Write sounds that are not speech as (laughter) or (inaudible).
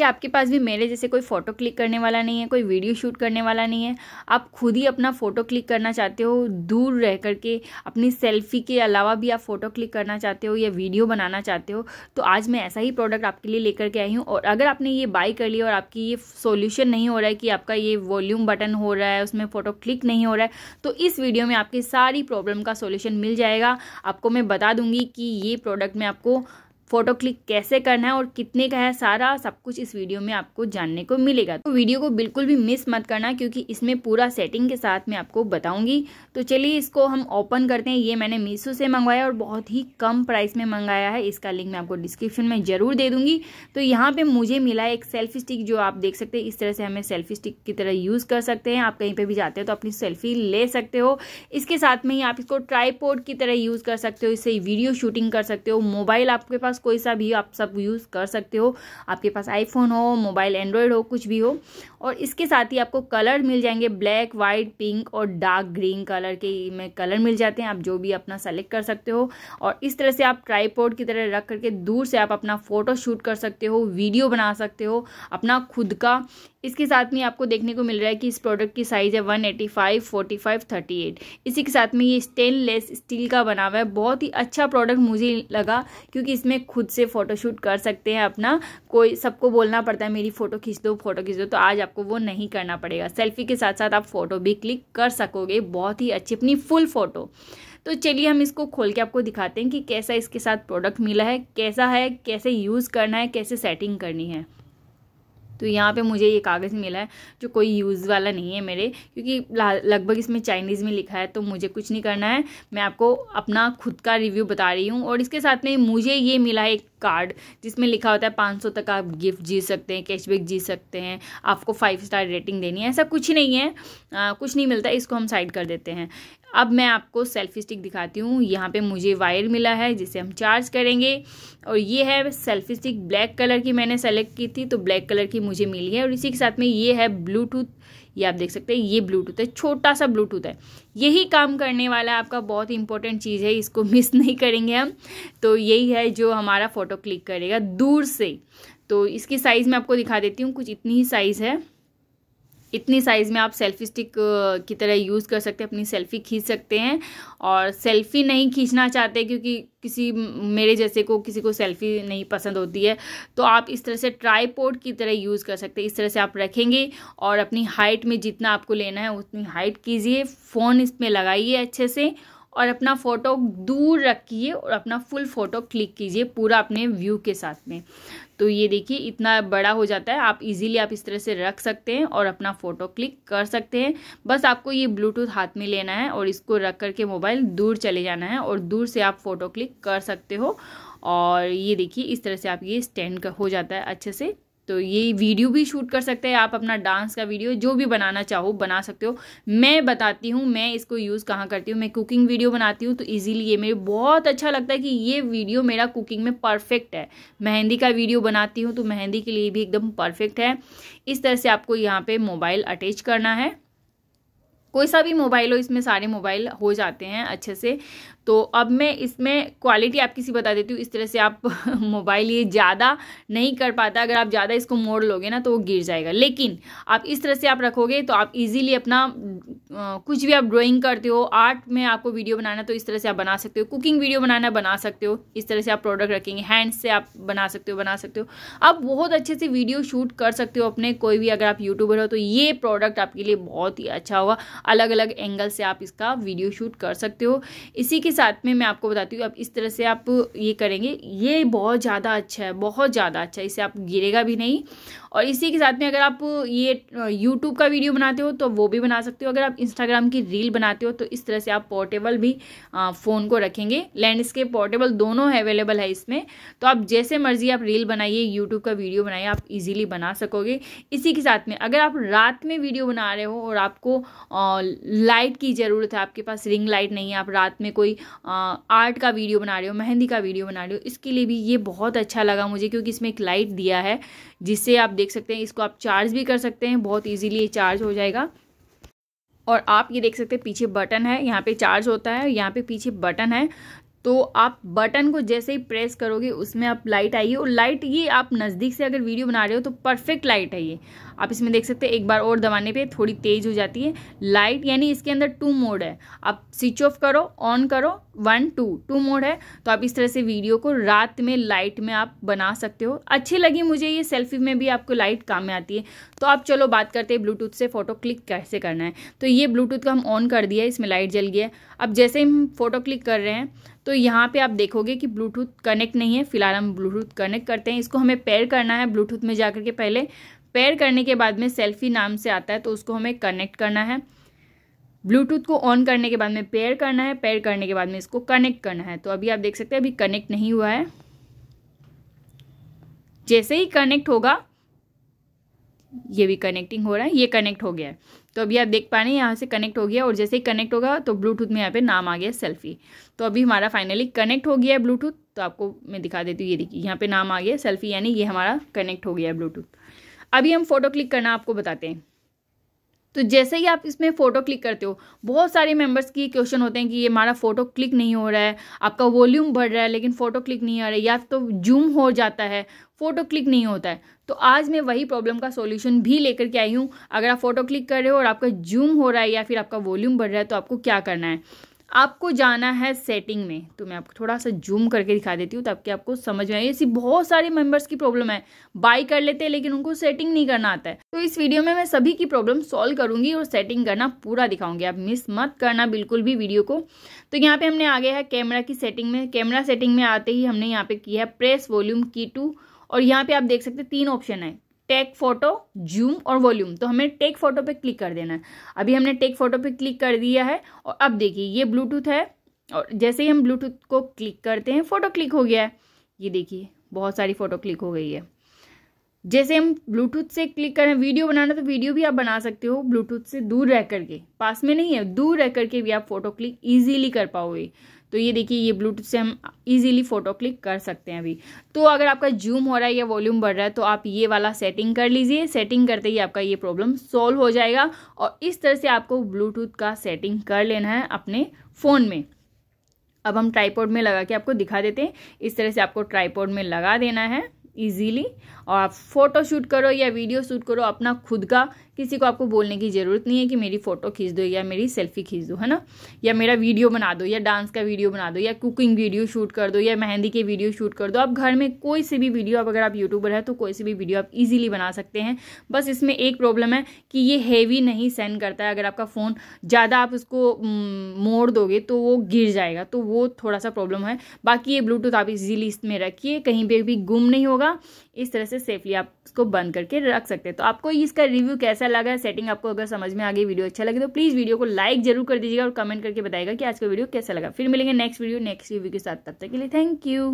कि आपके पास भी मेरे जैसे कोई फ़ोटो क्लिक करने वाला नहीं है कोई वीडियो शूट करने वाला नहीं है आप खुद ही अपना फ़ोटो क्लिक करना चाहते हो दूर रह करके अपनी सेल्फी के अलावा भी आप फ़ोटो क्लिक करना चाहते हो या वीडियो बनाना चाहते हो तो आज मैं ऐसा ही प्रोडक्ट आपके लिए लेकर के आई हूँ और अगर आपने ये बाई कर लिया और आपकी ये सोल्यूशन नहीं हो रहा है कि आपका ये वॉल्यूम बटन हो रहा है उसमें फ़ोटो क्लिक नहीं हो रहा है तो इस वीडियो में आपकी सारी प्रॉब्लम का सोल्यूशन मिल जाएगा आपको मैं बता दूंगी कि ये प्रोडक्ट में आपको फ़ोटो क्लिक कैसे करना है और कितने का है सारा सब कुछ इस वीडियो में आपको जानने को मिलेगा तो वीडियो को बिल्कुल भी मिस मत करना क्योंकि इसमें पूरा सेटिंग के साथ मैं आपको बताऊंगी तो चलिए इसको हम ओपन करते हैं ये मैंने मीशो से मंगवाया और बहुत ही कम प्राइस में मंगाया है इसका लिंक मैं आपको डिस्क्रिप्शन में ज़रूर दे दूंगी तो यहाँ पे मुझे मिला एक सेल्फी स्टिक जो आप देख सकते हैं इस तरह से हमें सेल्फी स्टिक की तरह यूज़ कर सकते हैं आप कहीं पर भी जाते हो तो अपनी सेल्फी ले सकते हो इसके साथ में ही आप इसको ट्राईपोर्ड की तरह यूज़ कर सकते हो इससे वीडियो शूटिंग कर सकते हो मोबाइल आपके पास कोई सा भी आप सब यूज़ कर सकते हो आपके पास आईफोन हो मोबाइल एंड्रॉयड हो कुछ भी हो और इसके साथ ही आपको कलर मिल जाएंगे ब्लैक वाइट पिंक और डार्क ग्रीन कलर के में कलर मिल जाते हैं आप जो भी अपना सेलेक्ट कर सकते हो और इस तरह से आप ट्राईपोर्ड की तरह रख करके दूर से आप अपना फ़ोटो शूट कर सकते हो वीडियो बना सकते हो अपना खुद का इसके साथ में आपको देखने को मिल रहा है कि इस प्रोडक्ट की साइज़ है 185, थर्टी एट इसी के साथ में ये स्टेनलेस स्टील का बना हुआ है बहुत ही अच्छा प्रोडक्ट मुझे लगा क्योंकि इसमें खुद से फ़ोटोशूट कर सकते हैं अपना कोई सबको बोलना पड़ता है मेरी फ़ोटो खींच दो फ़ोटो खींच दो तो आज आपको वो नहीं करना पड़ेगा सेल्फी के साथ साथ आप फ़ोटो भी क्लिक कर सकोगे बहुत ही अच्छी अपनी फुल फ़ोटो तो चलिए हम इसको खोल के आपको दिखाते हैं कि कैसा इसके साथ प्रोडक्ट मिला है कैसा है कैसे यूज़ करना है कैसे सेटिंग करनी है तो यहाँ पे मुझे ये कागज़ मिला है जो कोई यूज़ वाला नहीं है मेरे क्योंकि लगभग इसमें चाइनीज़ में लिखा है तो मुझे कुछ नहीं करना है मैं आपको अपना खुद का रिव्यू बता रही हूँ और इसके साथ में मुझे ये मिला है एक कार्ड जिसमें लिखा होता है पाँच सौ तक आप गिफ्ट जीत सकते हैं कैशबैक जी सकते हैं आपको फाइव स्टार रेटिंग देनी है ऐसा कुछ नहीं है आ, कुछ नहीं मिलता इसको हम साइड कर देते हैं अब मैं आपको सेल्फी स्टिक दिखाती हूँ यहाँ पे मुझे वायर मिला है जिसे हम चार्ज करेंगे और ये है सेल्फी स्टिक ब्लैक कलर की मैंने सेलेक्ट की थी तो ब्लैक कलर की मुझे मिली है और इसी के साथ में ये है ब्लूटूथ ये आप देख सकते हैं ये ब्लूटूथ है छोटा सा ब्लूटूथ है यही काम करने वाला आपका बहुत इंपॉर्टेंट चीज़ है इसको मिस (laughs) नहीं करेंगे हम तो यही है जो हमारा फ़ोटो क्लिक करेगा दूर से तो इसकी साइज़ मैं आपको दिखा देती हूँ कुछ इतनी ही साइज़ है इतनी साइज़ में आप सेल्फी स्टिक की तरह यूज़ कर सकते हैं अपनी सेल्फ़ी खींच सकते हैं और सेल्फ़ी नहीं खींचना चाहते क्योंकि किसी मेरे जैसे को किसी को सेल्फ़ी नहीं पसंद होती है तो आप इस तरह से ट्राईपोर्ट की तरह यूज़ कर सकते हैं इस तरह से आप रखेंगे और अपनी हाइट में जितना आपको लेना है उतनी हाइट कीजिए फ़ोन इसमें लगाइए अच्छे से और अपना फ़ोटो दूर रखिए और अपना फुल फ़ोटो क्लिक कीजिए पूरा अपने व्यू के साथ में तो ये देखिए इतना बड़ा हो जाता है आप इजीली आप इस तरह से रख सकते हैं और अपना फ़ोटो क्लिक कर सकते हैं बस आपको ये ब्लूटूथ हाथ में लेना है और इसको रख करके मोबाइल दूर चले जाना है और दूर से आप फ़ोटो क्लिक कर सकते हो और ये देखिए इस तरह से आप ये स्टैंड हो जाता है अच्छे से तो ये वीडियो भी शूट कर सकते हैं आप अपना डांस का वीडियो जो भी बनाना चाहो बना सकते हो मैं बताती हूँ मैं इसको यूज़ कहाँ करती हूँ मैं कुकिंग वीडियो बनाती हूँ तो ईजिली ये मेरे बहुत अच्छा लगता है कि ये वीडियो मेरा कुकिंग में परफेक्ट है मेहंदी का वीडियो बनाती हूँ तो मेहंदी के लिए भी एकदम परफेक्ट है इस तरह से आपको यहाँ पर मोबाइल अटैच करना है कोई सा भी मोबाइल हो इसमें सारे मोबाइल हो जाते हैं अच्छे से तो अब मैं इसमें क्वालिटी आप किसी बता देती हूँ इस तरह से आप (laughs) मोबाइल ये ज़्यादा नहीं कर पाता अगर आप ज़्यादा इसको मोड़ लोगे ना तो वो गिर जाएगा लेकिन आप इस तरह से आप रखोगे तो आप इजीली अपना कुछ भी आप ड्राइंग करते हो आर्ट में आपको वीडियो बनाना तो इस तरह से आप बना सकते हो कुकिंग वीडियो बनाना बना सकते हो इस तरह से आप प्रोडक्ट रखेंगे हैंड्स से आप बना सकते हो बना सकते हो आप बहुत अच्छे से वीडियो शूट कर सकते हो अपने कोई भी अगर आप यूट्यूबर हो तो ये प्रोडक्ट आपके लिए बहुत ही अच्छा होगा अलग अलग एंगल से आप इसका वीडियो शूट कर सकते हो इसी के साथ में मैं आपको बताती हूँ आप इस तरह से आप ये करेंगे ये बहुत ज़्यादा अच्छा है बहुत ज़्यादा अच्छा है इससे आप गिरेगा भी नहीं और इसी के साथ में अगर आप ये यूट्यूब का वीडियो बनाते हो तो वो भी बना सकते हो अगर आप इंस्टाग्राम की रील बनाते हो तो इस तरह से आप पोर्टेबल भी फ़ोन को रखेंगे लैंडस्केप पोर्टेबल दोनों है अवेलेबल है इसमें तो आप जैसे मर्जी आप रील बनाइए यूट्यूब का वीडियो बनाइए आप इजीली बना सकोगे इसी के साथ में अगर आप रात में वीडियो बना रहे हो और आपको लाइट की ज़रूरत है आपके पास रिंग लाइट नहीं है आप रात में कोई आर्ट का वीडियो बना रहे हो मेहंदी का वीडियो बना रहे हो इसके लिए भी ये बहुत अच्छा लगा मुझे क्योंकि इसमें एक लाइट दिया है जिससे आप देख सकते हैं इसको आप चार्ज भी कर सकते हैं बहुत ईजिली चार्ज हो जाएगा और आप ये देख सकते हैं पीछे बटन है यहाँ पे चार्ज होता है यहाँ पे पीछे बटन है तो आप बटन को जैसे ही प्रेस करोगे उसमें आप लाइट आएगी और लाइट ये आप नज़दीक से अगर वीडियो बना रहे हो तो परफेक्ट लाइट है ये आप इसमें देख सकते हैं एक बार और दबाने पे थोड़ी तेज़ हो जाती है लाइट यानी इसके अंदर टू मोड है आप स्विच ऑफ करो ऑन करो वन टू टू मोड है तो आप इस तरह से वीडियो को रात में लाइट में आप बना सकते हो अच्छी लगी मुझे ये सेल्फी में भी आपको लाइट काम में आती है तो आप चलो बात करते हैं ब्लूटूथ से फ़ोटो क्लिक कैसे करना है तो ये ब्लूटूथ का हम ऑन कर दिया इसमें लाइट जल गया अब जैसे हम फोटो क्लिक कर रहे हैं तो यहाँ पे आप देखोगे कि ब्लूटूथ कनेक्ट नहीं है फिलहाल हम ब्लूटूथ कनेक्ट करते हैं इसको हमें पेयर करना है ब्लूटूथ में जाकर के पहले पेयर करने के बाद में सेल्फी नाम से आता है तो उसको हमें कनेक्ट करना है ब्लूटूथ को ऑन करने के बाद में पेयर करना है पेयर करने के बाद में इसको कनेक्ट करना है तो अभी आप देख सकते हैं अभी कनेक्ट नहीं हुआ है जैसे ही कनेक्ट होगा ये भी कनेक्टिंग हो रहा है ये कनेक्ट हो गया है तो अभी आप देख पा रहे हैं यहाँ से कनेक्ट हो गया और जैसे ही कनेक्ट होगा तो ब्लूटूथ में यहाँ पे नाम आ गया सेल्फी तो अभी हमारा फाइनली कनेक्ट हो गया है ब्लूटूथ तो आपको मैं दिखा देती हूँ ये देखिए यहाँ पे नाम आ गया सेल्फी यानी ये हमारा कनेक्ट हो गया है ब्लूटूथ अभी हम फोटो क्लिक करना आपको बताते हैं तो जैसे ही आप इसमें फ़ोटो क्लिक करते हो बहुत सारे मेंबर्स की क्वेश्चन होते हैं कि ये हमारा फ़ोटो क्लिक नहीं हो रहा है आपका वॉल्यूम बढ़ रहा है लेकिन फ़ोटो क्लिक नहीं आ रहा है या तो जूम हो जाता है फ़ोटो क्लिक नहीं होता है तो आज मैं वही प्रॉब्लम का सॉल्यूशन भी लेकर के आई हूँ अगर आप फ़ोटो क्लिक कर रहे हो और आपका जूम हो रहा है या फिर आपका वॉल्यूम बढ़ रहा है तो आपको क्या करना है आपको जाना है सेटिंग में तो मैं आपको थोड़ा सा जूम करके दिखा देती हूँ ताकि आपको समझ में आए ऐसी बहुत सारे मेंबर्स की प्रॉब्लम है बाई कर लेते हैं लेकिन उनको सेटिंग नहीं करना आता है तो इस वीडियो में मैं सभी की प्रॉब्लम सॉल्व करूंगी और सेटिंग करना पूरा दिखाऊंगी आप मिस मत करना बिल्कुल भी वीडियो को तो यहाँ पे हमने आ गया है कैमरा की सेटिंग में कैमरा सेटिंग में आते ही हमने यहाँ पे किया है प्रेस वॉल्यूम की टू और यहाँ पे आप देख सकते हैं तीन ऑप्शन है टेक फोटो जूम और वॉल्यूम तो हमें टेक फोटो पे क्लिक कर देना है अभी हमने टेक फोटो पे क्लिक कर दिया है और अब देखिए ये ब्लूटूथ है और जैसे ही हम ब्लूटूथ को क्लिक करते हैं फ़ोटो क्लिक हो गया है ये देखिए बहुत सारी फ़ोटो क्लिक हो गई है जैसे हम ब्लूटूथ से क्लिक करें वीडियो बनाना तो वीडियो भी आप बना सकते हो ब्लूटूथ से दूर रह करके पास में नहीं है दूर रह करके भी आप फ़ोटो क्लिक ईजिली कर पाओगे तो ये देखिए ये ब्लूटूथ से हम इजीली फ़ोटो क्लिक कर सकते हैं अभी तो अगर आपका जूम हो रहा है या वॉल्यूम बढ़ रहा है तो आप ये वाला सेटिंग कर लीजिए सेटिंग करते ही आपका ये प्रॉब्लम सॉल्व हो जाएगा और इस तरह से आपको ब्लूटूथ का सेटिंग कर लेना है अपने फ़ोन में अब हम ट्राईपोर्ड में लगा के आपको दिखा देते हैं इस तरह से आपको ट्राईपोर्ड में लगा देना है इजीली और आप फोटो शूट करो या वीडियो शूट करो अपना खुद का किसी को आपको बोलने की ज़रूरत नहीं है कि मेरी फ़ोटो खींच दो या मेरी सेल्फी खींच दो है ना या मेरा वीडियो बना दो या डांस का वीडियो बना दो या कुकिंग वीडियो शूट कर दो या मेहंदी के वीडियो शूट कर दो आप घर में कोई से भी वीडियो अब अगर आप यूट्यूबर है तो कोई से भी वीडियो आप ईजिली बना सकते हैं बस इसमें एक प्रॉब्लम है कि ये हैवी नहीं सेंड करता है अगर आपका फ़ोन ज़्यादा आप उसको मोड़ दोगे तो वो गिर जाएगा तो वो थोड़ा सा प्रॉब्लम है बाकी ये ब्लूटूथ आप इजिली इसमें रखिए कहीं पर भी गुम नहीं होगा इस तरह से सेफली आप इसको बंद करके रख सकते हैं तो आपको इसका रिव्यू कैसा लगा है सेटिंग आपको अगर समझ में आ गई वीडियो अच्छा लगे तो प्लीज़ वीडियो को लाइक जरूर कर दीजिएगा और कमेंट करके बताएगा कि आज का वीडियो कैसा लगा फिर मिलेंगे नेक्स्ट वीडियो नेक्स्ट रिव्यू के साथ तब तक के लिए थैंक यू